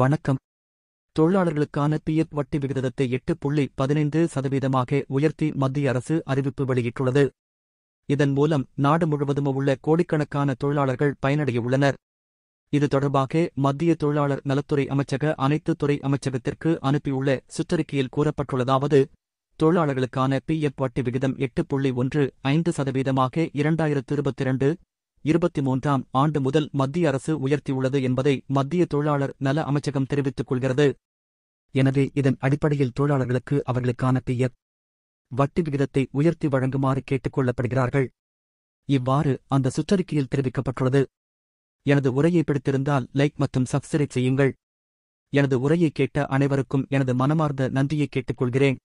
வணக்கம் தொழிலாளர்களுக்கான பிஎஃப் வட்டி விகிதத்தை எட்டு புள்ளி பதினைந்து சதவீதமாக உயர்த்தி மத்திய அரசு அறிவிப்பு வெளியிட்டுள்ளது இதன் மூலம் நாடு முழுவதும் உள்ள கோடிக்கணக்கான தொழிலாளர்கள் பயனடையவுள்ளனர் இது தொடர்பாக மத்திய தொழிலாளர் நலத்துறை அமைச்சக அனைத்து துறை அமைச்சகத்திற்கு அனுப்பியுள்ள சுற்றறிக்கையில் கூறப்பட்டுள்ளதாவது தொழிலாளர்களுக்கான பிஎஃப் வட்டி விகிதம் எட்டு புள்ளி ஒன்று ஐந்து சதவீதமாக இரண்டாயிரத்து இருபத்தி இரண்டு இருபத்தி மூன்றாம் ஆண்டு முதல் மத்திய அரசு உயர்த்தியுள்ளது என்பதை மத்திய தொழிலாளர் நல அமைச்சகம் தெரிவித்துக் கொள்கிறது எனவே இதன் அடிப்படையில் தொழிலாளர்களுக்கு அவர்களுக்கான பிஎஃப் வட்டி விகிதத்தை உயர்த்தி வழங்குமாறு கேட்டுக் கொள்ளப்படுகிறார்கள் இவ்வாறு அந்த சுற்றறிக்கையில் தெரிவிக்கப்பட்டுள்ளது எனது உரையை பிடித்திருந்தால் லைக் மற்றும் சப்ஸ்கிரைப் செய்யுங்கள் எனது உரையை கேட்ட அனைவருக்கும் எனது மனமார்ந்த நன்றியை கேட்டுக்கொள்கிறேன்